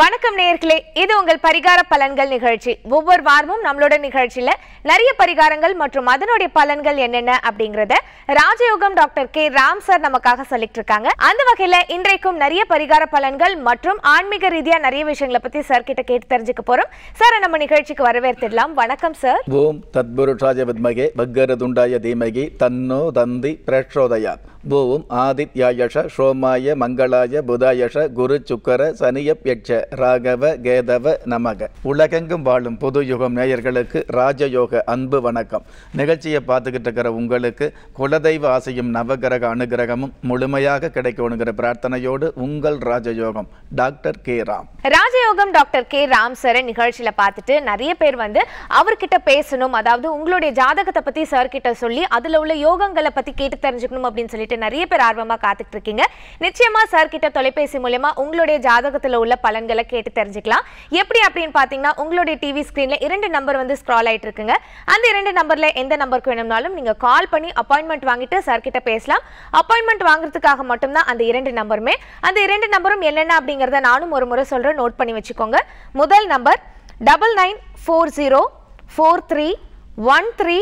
வணக்கம் நேர்களே இது உங்கள் பரிகார பலன்கள் நிகழ்ச்சி ஒவ்வொரு வாரமும் நம்மளோட நிகழ்ச்சியில நிறைய பரிகாரங்கள் மற்றும் அதனுடைய பலன்கள் என்னென்ன அப்படிங்கறத ராஜயோகம் டாக்டர் கே ராம் சார் நமக்காக சொல்லிட்டு இருக்காங்க அந்த வகையில இன்றைக்கும் நிறைய பரிகார பலன்கள் மற்றும் ஆன்மீக ரீதியா நிறைய விஷயங்களை பத்தி சார் கிட்ட கேட்டு தெரிஞ்சுக்க போறோம் சார் நம்ம நிகழ்ச்சிக்கு வரவேற்றிடலாம் வணக்கம் சார் ஓம் ராஜபத்மகே வித்மகே பக்கரதுண்டாய தீமகி தன்னோ தந்தி பிரேட்சோதயா பூவும் ஆதித்யாயஷ சோமாய மங்களாய புதாயஷ குரு சுக்கர சனியப் யட்ச ராகவ கேதவ நமக உலகெங்கும் வாழும் புது யுகம் நேயர்களுக்கு ராஜயோக அன்பு வணக்கம் நிகழ்ச்சியை பார்த்துக்கிட்டு இருக்கிற உங்களுக்கு குலதெய்வ ஆசையும் நவகிரக அனுகிரகமும் முழுமையாக கிடைக்கணுங்கிற பிரார்த்தனையோடு உங்கள் ராஜயோகம் டாக்டர் கே ராம் ராஜயோகம் டாக்டர் கே ராம் சார் நிகழ்ச்சியில பார்த்துட்டு நிறைய பேர் வந்து அவர்கிட்ட பேசணும் அதாவது உங்களுடைய ஜாதகத்தை பத்தி சார் கிட்ட சொல்லி அதுல உள்ள யோகங்களை பத்தி கேட்டு தெரிஞ்சுக்கணும் அப்படின்னு சொல்லிட்டு சொல்லிட்டு நிறைய பேர் ஆர்வமாக காத்துட்டு இருக்கீங்க நிச்சயமா சார் கிட்ட தொலைபேசி மூலயமா உங்களுடைய ஜாதகத்தில் உள்ள பலன்களை கேட்டு தெரிஞ்சுக்கலாம் எப்படி அப்படின்னு பார்த்தீங்கன்னா உங்களுடைய டிவி ஸ்கிரீன்ல இரண்டு நம்பர் வந்து ஸ்க்ரால் ஆகிட்டு இருக்குங்க அந்த இரண்டு நம்பர்ல எந்த நம்பருக்கு வேணும்னாலும் நீங்க கால் பண்ணி அப்பாயின்மெண்ட் வாங்கிட்டு சார் கிட்ட பேசலாம் அப்பாயின்மெண்ட் வாங்குறதுக்காக மட்டும்தான் அந்த இரண்டு நம்பருமே அந்த இரண்டு நம்பரும் என்னென்ன அப்படிங்கிறத நானும் ஒரு முறை சொல்றேன் நோட் பண்ணி வச்சுக்கோங்க முதல் number double nine four zero four three one three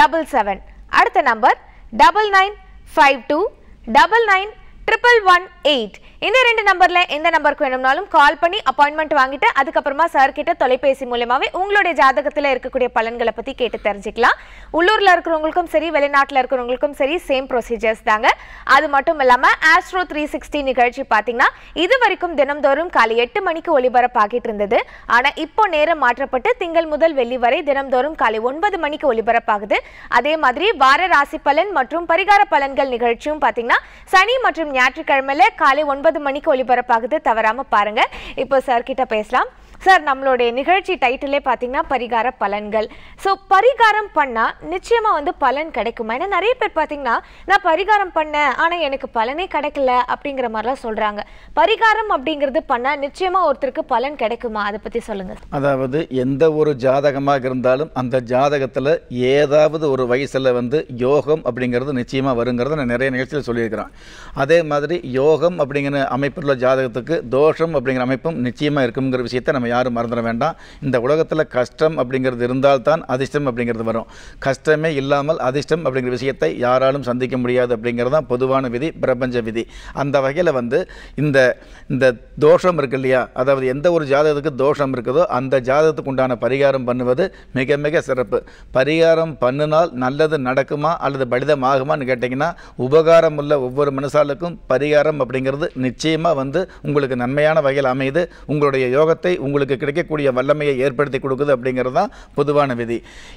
double seven அடுத்த number double nine Five two double nine triple one eight. இந்த ரெண்டு நம்பர்ல எந்த நம்பருக்கு வேணும்னாலும் கால் பண்ணி அப்பாயின்மெண்ட் வாங்கிட்டு அதுக்கப்புறமா சார் கிட்ட தொலைபேசி மூலமாவே உங்களுடைய ஜாதகத்துல இருக்கக்கூடிய பலன்களை பத்தி கேட்டு தெரிஞ்சுக்கலாம் உள்ளூர்ல இருக்கிறவங்களுக்கும் சரி வெளிநாட்டுல இருக்கிறவங்களுக்கும் சரி சேம் ப்ரொசீஜர்ஸ் தாங்க அது மட்டும் இல்லாம ஆஸ்ட்ரோ த்ரீ சிக்ஸ்டி நிகழ்ச்சி பாத்தீங்கன்னா இது வரைக்கும் தினம்தோறும் காலை எட்டு மணிக்கு ஒளிபரப்பாகிட்டு இருந்தது ஆனா இப்போ நேரம் மாற்றப்பட்டு திங்கள் முதல் வெள்ளி வரை தினம்தோறும் காலை ஒன்பது மணிக்கு ஒளிபரப்பாகுது அதே மாதிரி வார ராசி பலன் மற்றும் பரிகார பலன்கள் நிகழ்ச்சியும் பாத்தீங்கன்னா சனி மற்றும் ஞாயிற்றுக்கிழமையில காலை ஒன்பது ஒன்பது மணிக்கு ஒளிபரப்பாகுது தவறாமல் பாருங்க இப்போ சார்கிட்ட பேசலாம் சார் நம்மளுடைய நிகழ்ச்சி டைட்டிலே பார்த்தீங்கன்னா பரிகார பலன்கள் ஸோ பரிகாரம் பண்ணால் நிச்சயமாக வந்து பலன் கிடைக்குமா ஏன்னா நிறைய பேர் பார்த்தீங்கன்னா நான் பரிகாரம் பண்ணேன் ஆனால் எனக்கு பலனே கிடைக்கல அப்படிங்கிற மாதிரிலாம் சொல்கிறாங்க பரிகாரம் அப்படிங்கிறது பண்ணால் நிச்சயமாக ஒருத்தருக்கு பலன் கிடைக்குமா அதை பற்றி சொல்லுங்கள் அதாவது எந்த ஒரு ஜாதகமாக இருந்தாலும் அந்த ஜாதகத்தில் ஏதாவது ஒரு வயசில் வந்து யோகம் அப்படிங்கிறது நிச்சயமாக வருங்கிறத நான் நிறைய நிகழ்ச்சியில் சொல்லியிருக்கிறேன் அதே மாதிரி யோகம் அப்படிங்கிற அமைப்பில் ஜாதகத்துக்கு தோஷம் அப்படிங்கிற அமைப்பும் நிச்சயமாக இருக்குங்கிற விஷயத்தை நம்ம யாரும் மறந்துட வேண்டாம் இந்த உலகத்தில் கஷ்டம் அப்படிங்கிறது இருந்தால்தான் அதிர்ஷ்டம் அப்படிங்கிறது வரும் கஷ்டமே இல்லாமல் அதிர்ஷ்டம் அப்படிங்கிற விஷயத்தை யாராலும் சந்திக்க முடியாது அப்படிங்கிறது தான் பொதுவான விதி பிரபஞ்ச விதி அந்த வகையில் வந்து இந்த இந்த தோஷம் இருக்கு இல்லையா அதாவது எந்த ஒரு ஜாதகத்துக்கு தோஷம் இருக்குதோ அந்த ஜாதகத்துக்கு உண்டான பரிகாரம் பண்ணுவது மிக மிக சிறப்பு பரிகாரம் பண்ணினால் நல்லது நடக்குமா அல்லது பலிதமாகுமான்னு கேட்டிங்கன்னா உபகாரம் உள்ள ஒவ்வொரு மனுஷாலுக்கும் பரிகாரம் அப்படிங்கிறது நிச்சயமாக வந்து உங்களுக்கு நன்மையான வகையில் அமையுது உங்களுடைய யோகத்தை உங்களுக்கு உங்களுக்கு கிடைக்கக்கூடிய வல்லமையை ஏற்படுத்தி கொடுக்குது அப்படிங்கிறது தான் பொதுவான விதி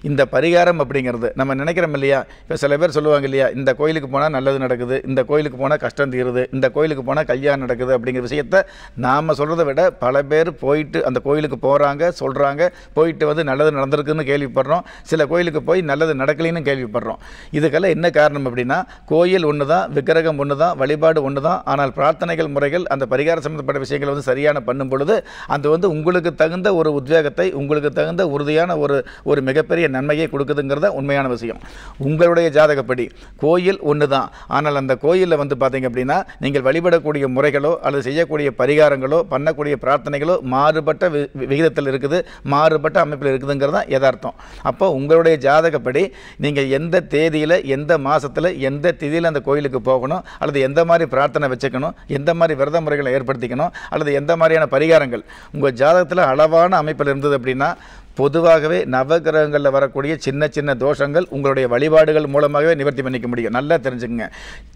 இந்த பரிகாரம் அப்படிங்கிறது நம்ம நினைக்கிறோம் இல்லையா இப்போ சில பேர் சொல்லுவாங்க இல்லையா இந்த கோயிலுக்கு போனால் நல்லது நடக்குது இந்த கோயிலுக்கு போனால் கஷ்டம் தீருது இந்த கோயிலுக்கு போனால் கல்யாணம் நடக்குது அப்படிங்கிற விஷயத்தை நாம் சொல்கிறத விட பல பேர் போயிட்டு அந்த கோயிலுக்கு போகிறாங்க சொல்கிறாங்க போயிட்டு வந்து நல்லது நடந்திருக்குன்னு கேள்விப்படுறோம் சில கோயிலுக்கு போய் நல்லது நடக்கலைன்னு கேள்விப்படுறோம் இதுக்கெல்லாம் என்ன காரணம் அப்படின்னா கோயில் ஒன்று தான் விக்கிரகம் ஒன்று தான் வழிபாடு ஒன்று தான் ஆனால் பிரார்த்தனைகள் முறைகள் அந்த பரிகார சம்மந்தப்பட்ட விஷயங்கள் வந்து சரியான பண்ணும் பொழுது அது வந்து உங்களுக்கு உங்களுக்கு தகுந்த ஒரு உத்வேகத்தை உங்களுக்கு தகுந்த உறுதியான ஒரு ஒரு மிகப்பெரிய நன்மையை கொடுக்குதுங்கிறத உண்மையான விஷயம் உங்களுடைய ஜாதகப்படி கோயில் ஒன்று தான் ஆனால் அந்த கோயிலில் வந்து பார்த்தீங்க அப்படின்னா நீங்கள் வழிபடக்கூடிய முறைகளோ அல்லது செய்யக்கூடிய பரிகாரங்களோ பண்ணக்கூடிய பிரார்த்தனைகளோ மாறுபட்ட விகிதத்தில் இருக்குது மாறுபட்ட அமைப்பில் இருக்குதுங்கிறது தான் யதார்த்தம் அப்போ உங்களுடைய ஜாதகப்படி நீங்கள் எந்த தேதியில் எந்த மாதத்தில் எந்த திதியில் அந்த கோயிலுக்கு போகணும் அல்லது எந்த மாதிரி பிரார்த்தனை வச்சுக்கணும் எந்த மாதிரி விரத முறைகளை ஏற்படுத்திக்கணும் அல்லது எந்த மாதிரியான பரிகாரங்கள் உங்கள் ஜாத ஜாதகத்தில் அளவான அமைப்பில் இருந்தது அப்படின்னா பொதுவாகவே நவகிரகங்களில் வரக்கூடிய சின்ன சின்ன தோஷங்கள் உங்களுடைய வழிபாடுகள் மூலமாகவே நிவர்த்தி பண்ணிக்க முடியும் நல்லா தெரிஞ்சுக்கங்க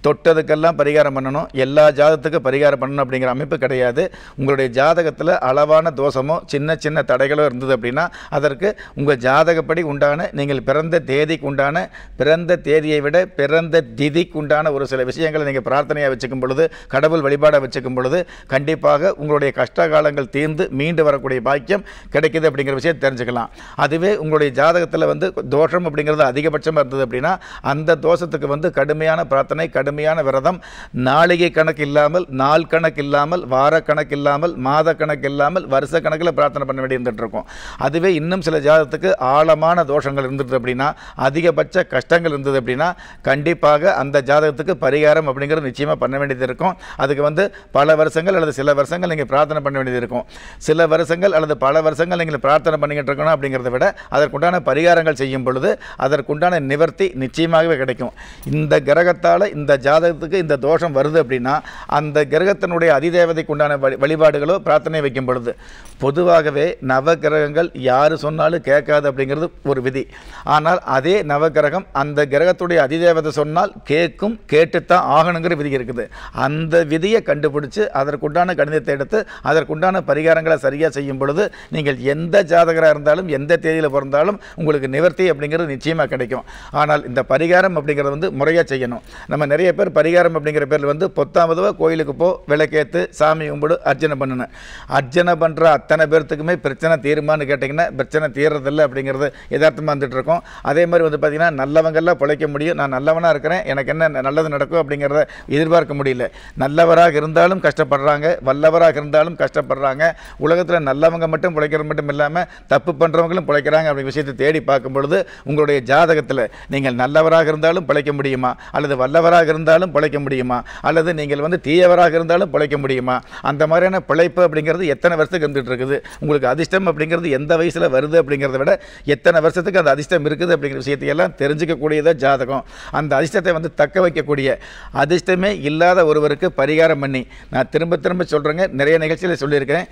தொட்டதுக்கெல்லாம் பரிகாரம் பண்ணணும் எல்லா ஜாதகத்துக்கும் பரிகாரம் பண்ணணும் அப்படிங்கிற அமைப்பு கிடையாது உங்களுடைய ஜாதகத்தில் அளவான தோஷமோ சின்ன சின்ன தடைகளோ இருந்தது அப்படின்னா அதற்கு உங்கள் ஜாதகப்படி உண்டான நீங்கள் பிறந்த தேதிக்கு உண்டான பிறந்த தேதியை விட பிறந்த திதிக்கு உண்டான ஒரு சில விஷயங்களை நீங்கள் பிரார்த்தனையாக வச்சுக்கும் பொழுது கடவுள் வழிபாடாக வச்சுக்கும் பொழுது கண்டிப்பாக உங்களுடைய கஷ்ட காலங்கள் தீர்ந்து மீண்டு வரக்கூடிய பாக்கியம் கிடைக்கிது அப்படிங்கிற விஷயம் தெரிஞ்சுக்கணும் எடுத்துக்கலாம் அதுவே உங்களுடைய ஜாதகத்தில் வந்து தோஷம் அப்படிங்கிறது அதிகபட்சமாக இருந்தது அப்படின்னா அந்த தோஷத்துக்கு வந்து கடுமையான பிரார்த்தனை கடுமையான விரதம் நாளிகை கணக்கு இல்லாமல் நாள் கணக்கு இல்லாமல் வார கணக்கு இல்லாமல் மாத கணக்கு இல்லாமல் வருஷ கணக்கில் பிரார்த்தனை பண்ண வேண்டி இருக்கும் அதுவே இன்னும் சில ஜாதகத்துக்கு ஆழமான தோஷங்கள் இருந்தது அப்படின்னா அதிகபட்ச கஷ்டங்கள் இருந்தது அப்படின்னா கண்டிப்பாக அந்த ஜாதகத்துக்கு பரிகாரம் அப்படிங்கிறது நிச்சயமாக பண்ண வேண்டியது இருக்கும் அதுக்கு வந்து பல வருஷங்கள் அல்லது சில வருஷங்கள் நீங்கள் பிரார்த்தனை பண்ண வேண்டியது இருக்கும் சில வருஷங்கள் அல்லது பல வருஷங்கள் நீங்கள் பிரார்த்தனை பண்ணிக்கிட்டு இருக்கணும் அப்படிங்கிறத விட அதற்குண்டான பரிகாரங்கள் செய்யும் பொழுது அதற்குண்டான நிவர்த்தி நிச்சயமாகவே கிடைக்கும் இந்த கிரகத்தால் இந்த ஜாதகத்துக்கு இந்த தோஷம் வருது அப்படின்னா அந்த கிரகத்தினுடைய அதிதேவதைக்கு உண்டான வழி வழிபாடுகளோ பிரார்த்தனை வைக்கும் பொழுது பொதுவாகவே நவகிரகங்கள் யார் சொன்னாலும் கேட்காது அப்படிங்கிறது ஒரு விதி ஆனால் அதே நவகிரகம் அந்த கிரகத்துடைய அதிதேவதை சொன்னால் கேட்கும் கேட்டுத்தான் ஆகணுங்கிற விதி இருக்குது அந்த விதியை கண்டுபிடிச்சு அதற்குண்டான கணிதத்தை எடுத்து அதற்குண்டான பரிகாரங்களை சரியாக செய்யும் பொழுது நீங்கள் எந்த ஜாதகராக இருந்தால் பிறந்தாலும் எந்த தேதியில் பிறந்தாலும் உங்களுக்கு நிவர்த்தி அப்படிங்கிறது நிச்சயமாக கிடைக்கும் ஆனால் இந்த பரிகாரம் அப்படிங்கிறது வந்து முறையாக செய்யணும் நம்ம நிறைய பேர் பரிகாரம் அப்படிங்கிற பேரில் வந்து பொத்தாமதுவாக கோயிலுக்கு போ விளக்கேற்று சாமி கும்பிடு அர்ச்சனை பண்ணணும் அர்ச்சனை பண்ணுற அத்தனை பேர்த்துக்குமே பிரச்சனை தீருமான்னு கேட்டிங்கன்னா பிரச்சனை தீர்றதில்லை அப்படிங்கிறது யதார்த்தமாக இருக்கோம் அதே மாதிரி வந்து பார்த்திங்கன்னா நல்லவங்கள்லாம் பிழைக்க முடியும் நான் நல்லவனாக இருக்கிறேன் எனக்கு என்ன நல்லது நடக்கும் அப்படிங்கிறத எதிர்பார்க்க முடியல நல்லவராக இருந்தாலும் கஷ்டப்படுறாங்க வல்லவராக இருந்தாலும் கஷ்டப்படுறாங்க உலகத்தில் நல்லவங்க மட்டும் பிழைக்கிறது மட்டும் இல்லாமல் தப்பு பண்ணுறவங்களும் பிழைக்கிறாங்க அப்படிங்கிற விஷயத்தை தேடி பார்க்கும் பொழுது உங்களுடைய ஜாதகத்தில் நீங்கள் நல்லவராக இருந்தாலும் பிழைக்க முடியுமா அல்லது வல்லவராக இருந்தாலும் பிழைக்க முடியுமா அல்லது நீங்கள் வந்து தீயவராக இருந்தாலும் பிழைக்க முடியுமா அந்த மாதிரியான பிழைப்பு அப்படிங்கிறது எத்தனை வருஷத்துக்கு இருந்துகிட்டு இருக்குது உங்களுக்கு அதிர்ஷ்டம் அப்படிங்கிறது எந்த வயசில் வருது அப்படிங்கிறத விட எத்தனை வருஷத்துக்கு அந்த அதிர்ஷ்டம் இருக்குது அப்படிங்கிற விஷயத்தையெல்லாம் தெரிஞ்சுக்கக்கூடியதாக ஜாதகம் அந்த அதிர்ஷ்டத்தை வந்து தக்க வைக்கக்கூடிய அதிர்ஷ்டமே இல்லாத ஒருவருக்கு பரிகாரம் பண்ணி நான் திரும்ப திரும்ப சொல்கிறேங்க நிறைய நிகழ்ச்சியில் சொல்லியிருக்கேன்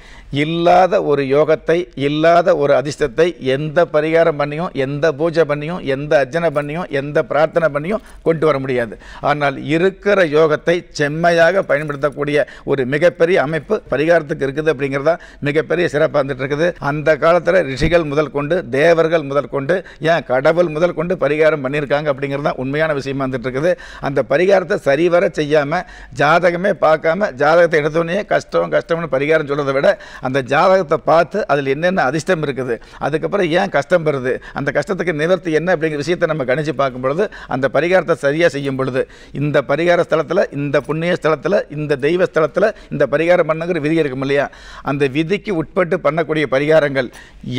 இல்லாத ஒரு யோகத்தை இல்லாத ஒரு அதிர்ஷ்ட அதிர்ஷ்டத்தை எந்த பரிகாரம் பண்ணியும் எந்த பூஜை பண்ணியும் எந்த அர்ஜனை பண்ணியும் எந்த பிரார்த்தனை பண்ணியும் கொண்டு வர முடியாது ஆனால் இருக்கிற யோகத்தை செம்மையாக பயன்படுத்தக்கூடிய ஒரு மிகப்பெரிய அமைப்பு பரிகாரத்துக்கு இருக்குது அப்படிங்கிறதா மிகப்பெரிய சிறப்பாக வந்துட்டு இருக்குது அந்த காலத்தில் ரிஷிகள் முதல் கொண்டு தேவர்கள் முதல் கொண்டு ஏன் கடவுள் முதல் கொண்டு பரிகாரம் பண்ணியிருக்காங்க அப்படிங்கிறது தான் உண்மையான விஷயமா வந்துட்டு இருக்குது அந்த பரிகாரத்தை சரிவர செய்யாமல் ஜாதகமே பார்க்காம ஜாதகத்தை எடுத்தோடனே கஷ்டம் கஷ்டம்னு பரிகாரம் சொல்கிறத விட அந்த ஜாதகத்தை பார்த்து அதில் என்னென்ன அதிர்ஷ்டம் இருக்குது அதுக்கப்புறம் ஏன் கஷ்டம் வருது அந்த கஷ்டத்துக்கு நிவர்த்தி என்ன அப்படிங்கிற விஷயத்தை நம்ம கணிச்சு பார்க்கும் பொழுது அந்த பரிகாரத்தை சரியாக செய்யும் பொழுது இந்த பரிகார ஸ்தலத்தில் இந்த புண்ணிய ஸ்தலத்தில் இந்த தெய்வ ஸ்தலத்தில் இந்த பரிகாரம் பண்ணுங்கிற விதி இருக்கும் இல்லையா அந்த விதிக்கு உட்பட்டு பண்ணக்கூடிய பரிகாரங்கள்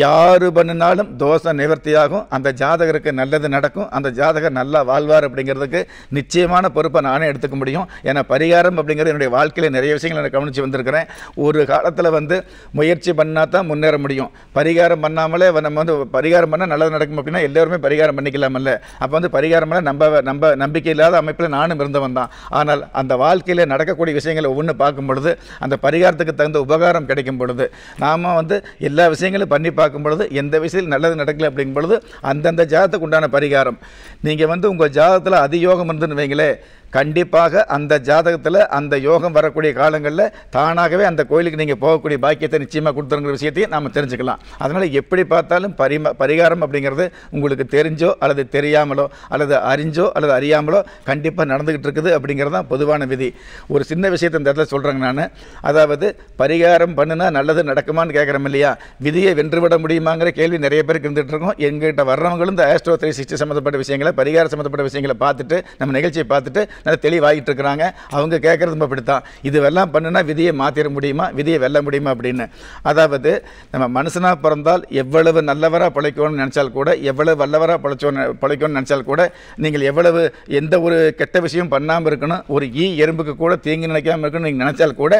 யார் பண்ணினாலும் தோஷம் நிவர்த்தியாகும் அந்த ஜாதகருக்கு நல்லது நடக்கும் அந்த ஜாதகர் நல்லா வாழ்வார் அப்படிங்கிறதுக்கு நிச்சயமான பொறுப்பை நானே எடுத்துக்க முடியும் ஏன்னா பரிகாரம் அப்படிங்கிறது என்னுடைய வாழ்க்கையில் நிறைய விஷயங்கள் நான் கவனித்து வந்திருக்கிறேன் ஒரு காலத்தில் வந்து முயற்சி பண்ணால் தான் முன்னேற முடியும் பரிகாரம் பண்ணாமலே நம்ம வந்து பரிகாரம் பண்ணால் நல்லது நடக்கும் அப்படின்னா எல்லோருமே பரிகாரம் பண்ணிக்கலாமல்ல அப்போ வந்து பரிகாரம் பண்ணால் நம்ம நம்ம நம்பிக்கை இல்லாத அமைப்பில் நானும் இருந்தவன் தான் ஆனால் அந்த வாழ்க்கையில் நடக்கக்கூடிய விஷயங்களை ஒவ்வொன்று பார்க்கும் பொழுது அந்த பரிகாரத்துக்கு தகுந்த உபகாரம் கிடைக்கும் பொழுது நாம் வந்து எல்லா விஷயங்களும் பண்ணி பார்க்கும் பொழுது எந்த விஷயத்தில் நல்லது நடக்கல அப்படிங்கும் பொழுது அந்தந்த ஜாதத்துக்கு உண்டான பரிகாரம் நீங்கள் வந்து உங்கள் ஜாதத்தில் அதிகோகம் இருந்துன்னு வைங்களேன் கண்டிப்பாக அந்த ஜாதகத்தில் அந்த யோகம் வரக்கூடிய காலங்களில் தானாகவே அந்த கோயிலுக்கு நீங்கள் போகக்கூடிய பாக்கியத்தை நிச்சயமாக கொடுத்துருங்கிற விஷயத்தையும் நாம் தெரிஞ்சுக்கலாம் அதனால் எப்படி பார்த்தாலும் பரிம பரிகாரம் அப்படிங்கிறது உங்களுக்கு தெரிஞ்சோ அல்லது தெரியாமலோ அல்லது அறிஞ்சோ அல்லது அறியாமலோ கண்டிப்பாக நடந்துக்கிட்டு இருக்குது அப்படிங்கிறது தான் பொதுவான விதி ஒரு சின்ன விஷயத்தை இந்த இடத்துல சொல்கிறேங்க நான் அதாவது பரிகாரம் பண்ணுனா நல்லது நடக்குமான்னு கேட்குறோம் இல்லையா விதியை வென்றுவிட முடியுமாங்கிற கேள்வி நிறைய பேருக்கு இருந்துகிட்டு இருக்கோம் எங்ககிட்ட வர்றவங்களும் இந்த ஆஸ்ட்ரோ த்ரீ சிக்ஸ்டி சம்மந்தப்பட்ட விஷயங்களை பரிகாரம் சம்மந்தப்பட்ட விஷயங்களை பார்த்துட்டு நம்ம நிகழ்ச்சியை பார்த்துட்டு நல்லா தெளிவாகிட்டு இருக்கிறாங்க அவங்க கேட்குறது இப்படி தான் இதுவெல்லாம் பண்ணுனா விதியை மாற்றிட முடியுமா விதியை வெல்ல முடியுமா அப்படின்னு அதாவது நம்ம மனுஷனாக பிறந்தால் எவ்வளவு நல்லவராக பிழைக்கணும்னு நினச்சால் கூட எவ்வளவு வல்லவராக பிழைச்சோன்னு பிழைக்கணும்னு நினச்சால் கூட நீங்கள் எவ்வளவு எந்த ஒரு கெட்ட விஷயம் பண்ணாமல் இருக்கணும் ஒரு ஈ எறும்புக்கு கூட தீங்கு நினைக்காமல் இருக்கணும்னு நீங்கள் நினச்சால் கூட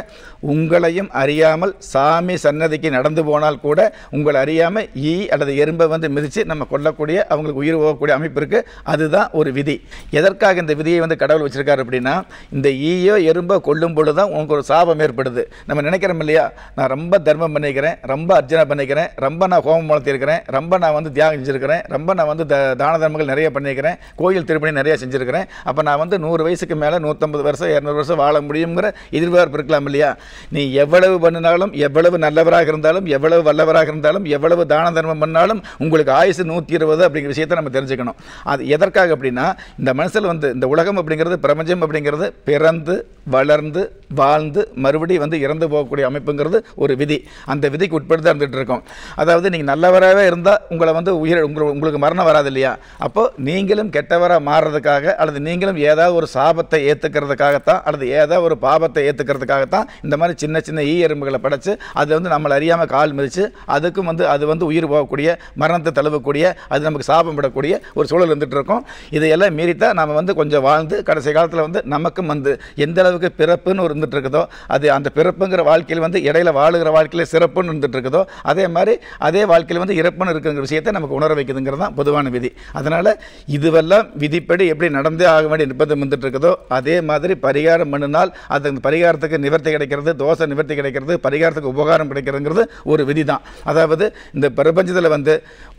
உங்களையும் அறியாமல் சாமி சன்னதிக்கு நடந்து போனால் கூட உங்களை அறியாமல் ஈ அல்லது எறும்பை வந்து மிதித்து நம்ம கொல்லக்கூடிய அவங்களுக்கு உயிர் போகக்கூடிய அமைப்பு இருக்குது அதுதான் ஒரு விதி எதற்காக இந்த விதியை வந்து கடவுள் வச்சுருக்காரு அப்படின்னா இந்த ஈயோ எறும்போ கொல்லும் பொழுது தான் உங்களுக்கு ஒரு சாபம் ஏற்படுது நம்ம நினைக்கிறோம் இல்லையா நான் ரொம்ப தர்மம் பண்ணிக்கிறேன் ரொம்ப அர்ச்சனை பண்ணிக்கிறேன் ரொம்ப நான் ஹோமம் வளர்த்திருக்கிறேன் ரொம்ப நான் வந்து தியாகம் செஞ்சுருக்கிறேன் ரொம்ப நான் வந்து தான தர்மங்கள் நிறைய பண்ணியிருக்கிறேன் கோயில் திருப்பணி நிறைய செஞ்சுருக்கிறேன் அப்போ நான் வந்து நூறு வயசுக்கு மேலே நூற்றம்பது வருஷம் இரநூறு வருஷம் வாழ முடியுங்கிற எதிர்பார்ப்பு இருக்கலாம் இல்லையா நீ எவ்வளவு பண்ணினாலும் எவ்வளவு நல்லவராக இருந்தாலும் எவ்வளவு வல்லவராக இருந்தாலும் எவ்வளவு தான தர்மம் பண்ணாலும் உங்களுக்கு ஆயுசு நூற்றி இருபது அப்படிங்கிற விஷயத்தை நம்ம தெரிஞ்சுக்கணும் அது எதற்காக அப்படின்னா இந்த மனசில் வந்து இந்த உலகம் அப்படிங்கிறது பிரபஞ்சம் அப்படிங்கிறது பிறந்து வளர்ந்து வாழ்ந்து மறுபடி வந்து இறந்து போகக்கூடிய அமைப்புங்கிறது ஒரு விதி அந்த விதிக்கு உட்பட்டு தான் இருந்துகிட்டு இருக்கோம் அதாவது நீங்கள் நல்லவராகவே இருந்தால் உங்களை வந்து உயிர் உங்களுக்கு உங்களுக்கு மரணம் வராது இல்லையா அப்போது நீங்களும் கெட்டவராக மாறுறதுக்காக அல்லது நீங்களும் ஏதாவது ஒரு சாபத்தை ஏற்றுக்கிறதுக்காகத்தான் அல்லது ஏதாவது ஒரு பாபத்தை ஏற்றுக்கிறதுக்காகத்தான் இந்த மாதிரி சின்ன சின்ன ஈ எறும்புகளை படைச்சு அது வந்து நம்மளை அறியாமல் கால் மிதித்து அதுக்கும் வந்து அது வந்து உயிர் போகக்கூடிய மரணத்தை தழுவக்கூடிய அது நமக்கு சாபம் விடக்கூடிய ஒரு சூழல் இருந்துகிட்டு இருக்கோம் இதையெல்லாம் மீறித்தான் நம்ம வந்து கொஞ்சம் வாழ்ந்து கடைசி கடைசி காலத்தில் வந்து நமக்கும் வந்து எந்த அளவுக்கு பிறப்புன்னு இருந்துட்டு இருக்குதோ அது அந்த பிறப்புங்கிற வாழ்க்கையில் வந்து இடையில வாழுகிற வாழ்க்கையில் சிறப்புன்னு இருந்துட்டு இருக்குதோ அதே மாதிரி அதே வாழ்க்கையில் வந்து இறப்புன்னு இருக்குங்கிற விஷயத்தை நமக்கு உணர வைக்குதுங்கிறது தான் பொதுவான விதி அதனால் இதுவெல்லாம் விதிப்படி எப்படி நடந்தே ஆக வேண்டிய நிர்பந்தம் வந்துட்டு இருக்குதோ அதே மாதிரி பரிகாரம் பண்ணினால் அது அந்த பரிகாரத்துக்கு நிவர்த்தி கிடைக்கிறது தோசை நிவர்த்தி கிடைக்கிறது பரிகாரத்துக்கு உபகாரம் கிடைக்கிறதுங்கிறது ஒரு விதி தான் அதாவது இந்த பிரபஞ்சத்தில் வந்து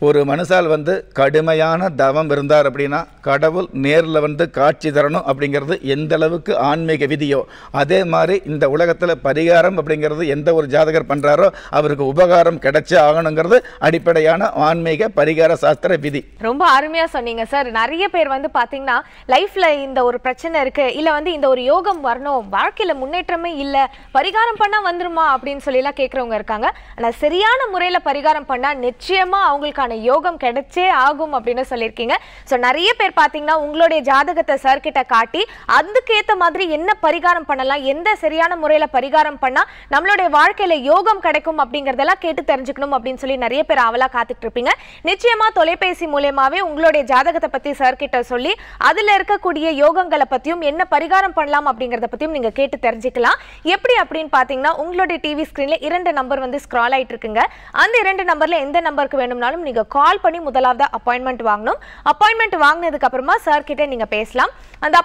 ஒரு மனுஷால் வந்து கடுமையான தவம் இருந்தார் அப்படின்னா கடவுள் நேரில் வந்து காட்சி தரணும் அப்படி அப்படிங்கிறது எந்த அளவுக்கு ஆன்மீக விதியோ அதே மாதிரி இந்த உலகத்தில் பரிகாரம் அப்படிங்கிறது எந்த ஒரு ஜாதகர் பண்ணுறாரோ அவருக்கு உபகாரம் கிடைச்சே ஆகணுங்கிறது அடிப்படையான ஆன்மீக பரிகார சாஸ்திர விதி ரொம்ப அருமையாக சொன்னீங்க சார் நிறைய பேர் வந்து பார்த்தீங்கன்னா லைஃப்பில் இந்த ஒரு பிரச்சனை இருக்குது இல்லை வந்து இந்த ஒரு யோகம் வரணும் வாழ்க்கையில் முன்னேற்றமே இல்லை பரிகாரம் பண்ணால் வந்துருமா அப்படின்னு சொல்லிலாம் கேட்குறவங்க இருக்காங்க ஆனால் சரியான முறையில் பரிகாரம் பண்ணால் நிச்சயமாக அவங்களுக்கான யோகம் கிடைச்சே ஆகும் அப்படின்னு சொல்லியிருக்கீங்க ஸோ நிறைய பேர் பார்த்தீங்கன்னா உங்களுடைய ஜாதகத்தை சார்கிட்ட காட்டி காட்டி ஏத்த மாதிரி என்ன பரிகாரம் பண்ணலாம் எந்த சரியான முறையில பரிகாரம் பண்ணா நம்மளுடைய வாழ்க்கையில யோகம் கிடைக்கும் அப்படிங்கறதெல்லாம் கேட்டு தெரிஞ்சுக்கணும் அப்படின்னு சொல்லி நிறைய பேர் ஆவலாக காத்துட்டு இருப்பீங்க நிச்சயமா தொலைபேசி மூலயமாவே உங்களுடைய ஜாதகத்தை சார் சார்கிட்ட சொல்லி அதுல இருக்கக்கூடிய யோகங்களை பற்றியும் என்ன பரிகாரம் பண்ணலாம் அப்படிங்கிறத பத்தியும் நீங்க கேட்டு தெரிஞ்சுக்கலாம் எப்படி அப்படின்னு பார்த்தீங்கன்னா உங்களுடைய டிவி ஸ்க்ரீனில் இரண்டு நம்பர் வந்து ஸ்க்ரால் ஆயிட்டு இருக்குங்க அந்த இரண்டு நம்பர்ல எந்த நம்பருக்கு வேணும்னாலும் நீங்க கால் பண்ணி முதலாவது அப்பாயின்மெண்ட் வாங்கணும் அப்பாயின்மெண்ட் வாங்கினதுக்கு அப்புறமா சார் கிட்ட நீங்க பேசலாம் அந்த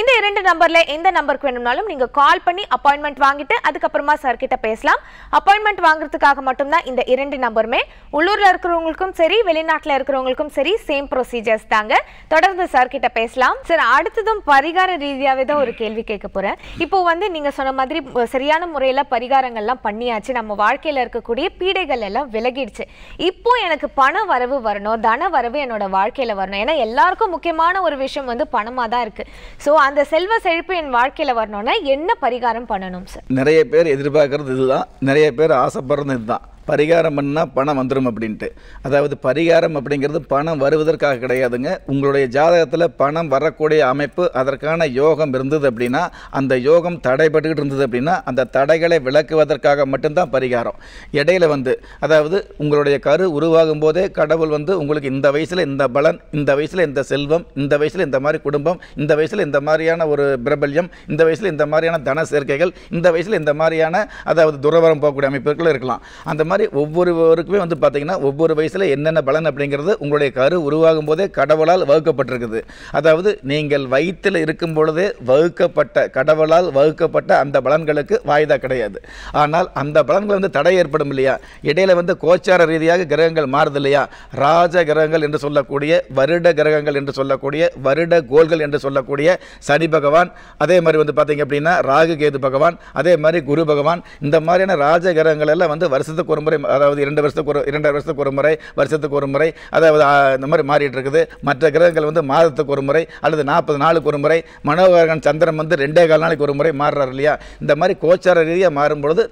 இந்த இரண்டு நம்பர்ல எந்த நம்பருக்கு வேணும்னாலும் நீங்க கால் பண்ணி அப்பாயின்மெண்ட் வாங்கிட்டு அதுக்கப்புறமா சார் கிட்ட பேசலாம் அப்பாயின்மெண்ட் வாங்குறதுக்காக மட்டும்தான் இந்த இரண்டு நம்பருமே உள்ளூர்ல இருக்கிறவங்களுக்கும் சரி வெளிநாட்டில் இருக்கிறவங்களுக்கும் சரி சேம் ப்ரொசீஜர்ஸ் தாங்க தொடர்ந்து சார் கிட்ட பேசலாம் சார் அடுத்ததும் பரிகார ரீதியாகவே தான் ஒரு கேள்வி கேட்க போறேன் இப்போ வந்து நீங்க சொன்ன மாதிரி சரியான முறையில் பரிகாரங்கள்லாம் பண்ணியாச்சு நம்ம வாழ்க்கையில் இருக்கக்கூடிய பீடைகள் எல்லாம் விலகிடுச்சு இப்போ எனக்கு பண வரவு வரணும் தன வரவு என்னோட வாழ்க்கையில் வரணும் ஏன்னா எல்லாருக்கும் முக்கியமான ஒரு விஷயம் வந்து பணமாக தான் இருக்கு ஸோ அந்த செல்வ செழிப்பு என் வாழ்க்கையில் வரணும்னா என்ன பரிகாரம் பண்ணணும் சார் நிறைய பேர் எதிர்பார்க்கறது இதுதான் நிறைய பேர் ஆசைப்படுறது இதுதான் பரிகாரம் பண்ணால் பணம் வந்துடும் அப்படின்ட்டு அதாவது பரிகாரம் அப்படிங்கிறது பணம் வருவதற்காக கிடையாதுங்க உங்களுடைய ஜாதகத்தில் பணம் வரக்கூடிய அமைப்பு அதற்கான யோகம் இருந்தது அப்படின்னா அந்த யோகம் தடைபட்டுக்கிட்டு இருந்தது அப்படின்னா அந்த தடைகளை விளக்குவதற்காக மட்டும்தான் பரிகாரம் இடையில வந்து அதாவது உங்களுடைய கரு உருவாகும் போதே கடவுள் வந்து உங்களுக்கு இந்த வயசில் இந்த பலன் இந்த வயசில் இந்த செல்வம் இந்த வயசில் இந்த மாதிரி குடும்பம் இந்த வயசில் இந்த மாதிரியான ஒரு பிரபல்யம் இந்த வயசில் இந்த மாதிரியான தன சேர்க்கைகள் இந்த வயசில் இந்த மாதிரியான அதாவது துறவரம் போகக்கூடிய அமைப்புகள் இருக்கலாம் அந்த மாதிரி மாதிரி ஒவ்வொருவருக்குமே வந்து பார்த்திங்கன்னா ஒவ்வொரு வயசில் என்னென்ன பலன் அப்படிங்கிறது உங்களுடைய கரு உருவாகும் போதே கடவுளால் வகுக்கப்பட்டிருக்குது அதாவது நீங்கள் வயிற்றில் இருக்கும் பொழுதே வகுக்கப்பட்ட கடவுளால் வகுக்கப்பட்ட அந்த பலன்களுக்கு வாய்தா கிடையாது ஆனால் அந்த பலன்கள் வந்து தடை ஏற்படும் இல்லையா இடையில் வந்து கோச்சார ரீதியாக கிரகங்கள் மாறுது இல்லையா ராஜ கிரகங்கள் என்று சொல்லக்கூடிய வருட கிரகங்கள் என்று சொல்லக்கூடிய வருட கோள்கள் என்று சொல்லக்கூடிய சனி பகவான் அதே மாதிரி வந்து பார்த்திங்க அப்படின்னா ராகு கேது பகவான் அதே மாதிரி குரு பகவான் இந்த மாதிரியான ராஜ கிரகங்கள் எல்லாம் வந்து வருஷத்துக்கு ஒரு முறை அதாவது இரண்டு வருஷத்துக்கு ஒரு இரண்டரை வருஷத்துக்கு ஒரு முறை வருஷத்துக்கு ஒரு முறை அதாவது இந்த மாதிரி மாறிட்டு இருக்குது மற்ற கிரகங்கள் வந்து மாதத்துக்கு ஒரு முறை அல்லது நாற்பது நாளுக்கு ஒரு முறை மனோகரன் சந்திரன் வந்து ரெண்டே கால் நாளைக்கு ஒரு முறை மாறுறாரு இல்லையா இந்த மாதிரி கோச்சார ரீதியாக மாறும்பொழுது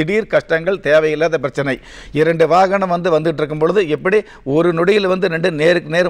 திடீர் கஷ்டங்கள் தேவையில்லாத பிரச்சனை இரண்டு வாகனம் வந்து வந்துட்டு இருக்கும் பொழுது எப்படி ஒரு நொடியில் வந்து ரெண்டு நேருக்கு நேர்